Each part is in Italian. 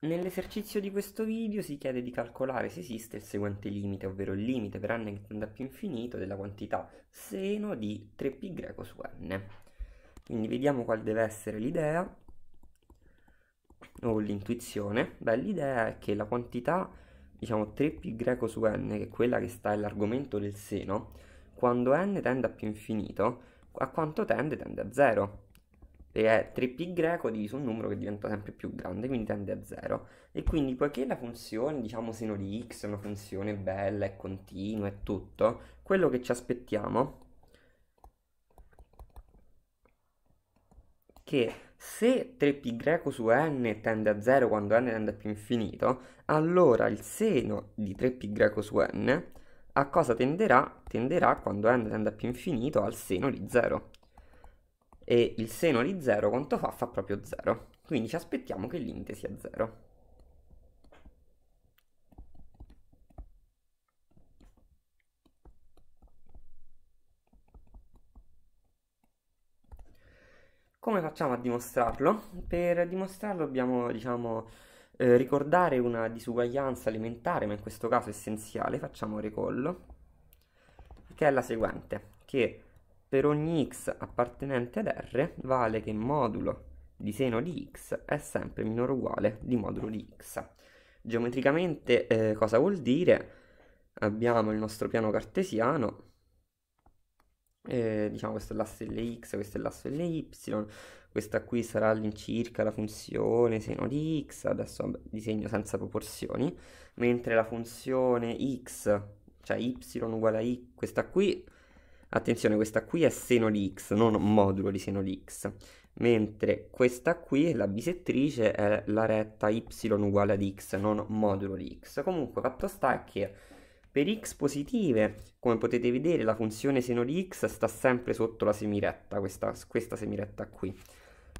Nell'esercizio di questo video si chiede di calcolare se esiste il seguente limite, ovvero il limite per n che tende a più infinito della quantità seno di 3π su n. Quindi vediamo qual deve essere l'idea o l'intuizione. Beh, l'idea è che la quantità, diciamo 3π su n, che è quella che sta nell'argomento del seno, quando n tende a più infinito, a quanto tende? Tende a 0 è 3 π greco diviso un numero che diventa sempre più grande, quindi tende a 0. E quindi poiché la funzione, diciamo seno di x è una funzione bella, e continua e tutto, quello che ci aspettiamo che se 3 π greco su n tende a 0 quando n tende a più infinito, allora il seno di 3 π greco su n a cosa tenderà? Tenderà quando n tende a più infinito al seno di 0 e il seno di 0 quanto fa? Fa proprio 0. Quindi ci aspettiamo che l'inte sia 0. Come facciamo a dimostrarlo? Per dimostrarlo dobbiamo, diciamo, eh, ricordare una disuguaglianza elementare, ma in questo caso essenziale, facciamo un ricollo, che è la seguente, che per ogni x appartenente ad R vale che modulo di seno di x è sempre minore o uguale di modulo di x. Geometricamente eh, cosa vuol dire? Abbiamo il nostro piano cartesiano, eh, diciamo questo è l'asse dell'x, questo è l'asse dell'y, questa qui sarà all'incirca la funzione seno di x, adesso vabbè, disegno senza proporzioni, mentre la funzione x, cioè y uguale a y, questa qui Attenzione, questa qui è seno di x, non modulo di seno di x, mentre questa qui, la bisettrice, è la retta y uguale ad x, non modulo di x. Comunque, fatto sta che per x positive, come potete vedere, la funzione seno di x sta sempre sotto la semiretta, questa, questa semiretta qui.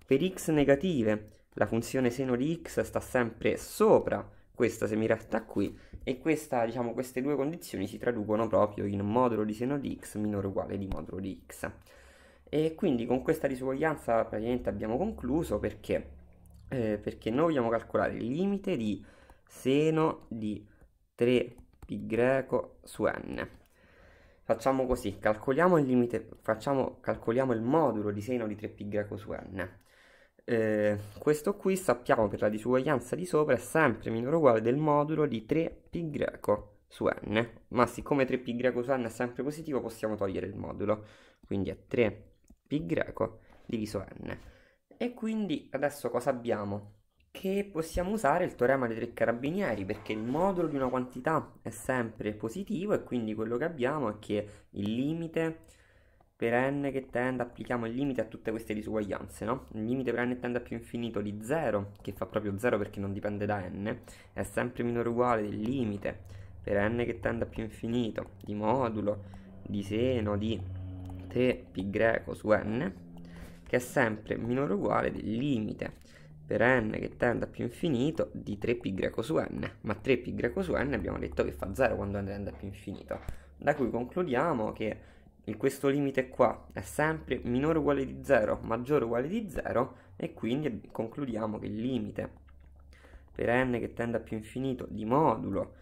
Per x negative, la funzione seno di x sta sempre sopra questa semiretta qui e questa, diciamo, queste due condizioni si traducono proprio in modulo di seno di x minore o uguale di modulo di x. E quindi con questa disuguaglianza praticamente abbiamo concluso perché, eh, perché noi vogliamo calcolare il limite di seno di 3π su n. Facciamo così, calcoliamo il, limite, facciamo, calcoliamo il modulo di seno di 3π su n eh, questo qui sappiamo per la disuguaglianza di sopra è sempre minore o uguale del modulo di 3π greco su n, ma siccome 3π greco su n è sempre positivo possiamo togliere il modulo, quindi è 3π greco diviso n. E quindi adesso cosa abbiamo? Che possiamo usare il teorema dei tre carabinieri perché il modulo di una quantità è sempre positivo e quindi quello che abbiamo è che il limite per n che tende, applichiamo il limite a tutte queste disuguaglianze, no? Il limite per n tende a più infinito di 0, che fa proprio 0 perché non dipende da n, è sempre minore o uguale del limite per n che tende a più infinito di modulo di seno di 3π su n, che è sempre minore o uguale del limite per n che tende a più infinito di 3π su n, ma 3π su n abbiamo detto che fa 0 quando n tende a più infinito, da cui concludiamo che questo limite qua è sempre minore uguale di 0 maggiore uguale di 0 e quindi concludiamo che il limite per n che tende a più infinito di modulo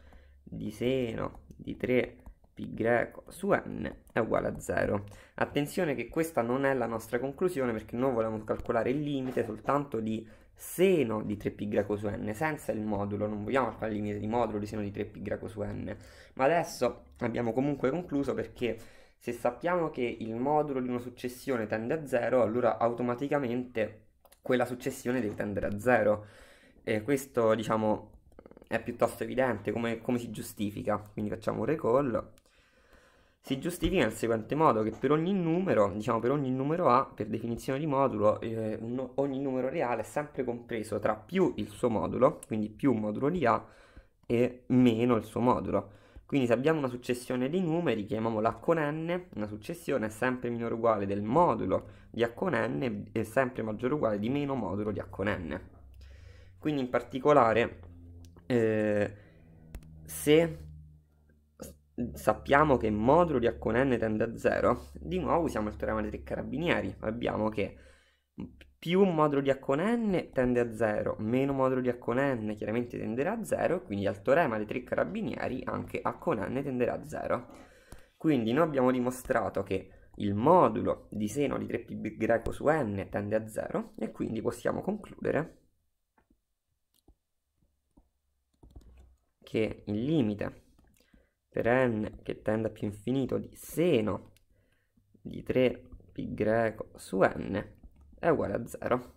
di seno di 3 pi greco su n è uguale a 0 attenzione che questa non è la nostra conclusione perché noi volevamo calcolare il limite soltanto di seno di 3 π greco su n senza il modulo, non vogliamo fare il limite di modulo di seno di 3 π greco su n, ma adesso abbiamo comunque concluso perché se sappiamo che il modulo di una successione tende a 0, allora automaticamente quella successione deve tendere a 0. E questo, diciamo, è piuttosto evidente come, come si giustifica. Quindi facciamo un recall. Si giustifica nel seguente modo che per ogni numero, diciamo per ogni numero A, per definizione di modulo, eh, no, ogni numero reale è sempre compreso tra più il suo modulo, quindi più un modulo di A, e meno il suo modulo. Quindi se abbiamo una successione di numeri, chiamiamola A con n, una successione è sempre minore o uguale del modulo di A con n e sempre maggiore o uguale di meno modulo di A con n. Quindi in particolare, eh, se sappiamo che il modulo di A con n tende a 0, di nuovo usiamo il teorema dei tre carabinieri. Abbiamo che più modulo di H con n tende a 0, meno modulo di H con n chiaramente tenderà a 0, quindi al teorema dei tre carabinieri anche H con n tenderà a 0. Quindi noi abbiamo dimostrato che il modulo di seno di 3π greco su n tende a 0 e quindi possiamo concludere che il limite per n che tende a più infinito di seno di 3π greco su n è uguale a 0,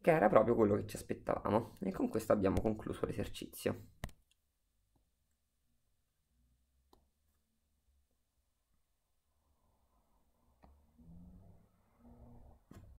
che era proprio quello che ci aspettavamo e con questo abbiamo concluso l'esercizio.